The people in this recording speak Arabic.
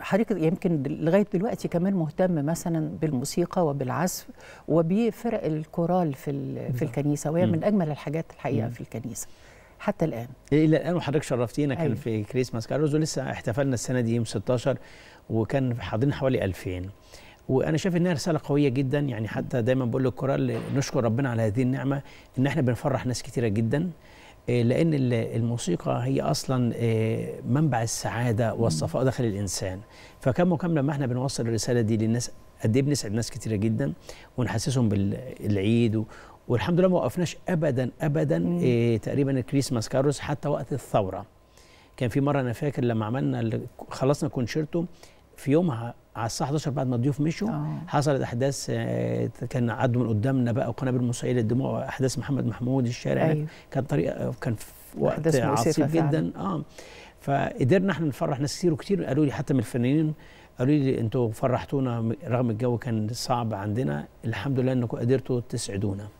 حضرتك يمكن لغايه دلوقتي كمان مهتم مثلا بالموسيقى وبالعزف وبفرق الكورال في في نعم. الكنيسه وهي من اجمل الحاجات الحقيقه في الكنيسه حتى الان إيه، الى الان وحضرتك شرفتينا كان أيوة. في كريسماس كاروز ولسه احتفلنا السنه دي يوم 16 وكان حاضرين حوالي 2000 وانا شايف انها رساله قويه جدا يعني حتى دايما بقول للكورال نشكر ربنا على هذه النعمه ان احنا بنفرح ناس كثيره جدا آه، لأن الموسيقى هي أصلا آه، منبع السعادة والصفاء داخل الإنسان فكم وكم لما احنا بنوصل الرسالة دي للناس قد ايه بنسعد ناس كتيرة جدا ونحسسهم بالعيد والحمد لله ما وقفناش أبدا أبدا آه، تقريبا الكريسماس كاروس حتى وقت الثورة كان في مرة أنا فاكر لما عملنا خلصنا كونشيرتو في يومها على الساعه 11 بعد ما الضيوف مشوا آه. حصلت احداث آه، كان عدوا من قدامنا بقى وقنابل مسيله للدموع احداث محمد محمود الشارع أيوة. كان طريقه كان في وقت عصيب جدا اه فقدرنا احنا نفرح ناس كتير وكتير قالوا لي حتى من الفنانين قالوا لي انتوا فرحتونا رغم الجو كان صعب عندنا الحمد لله انكم قدرتوا تسعدونا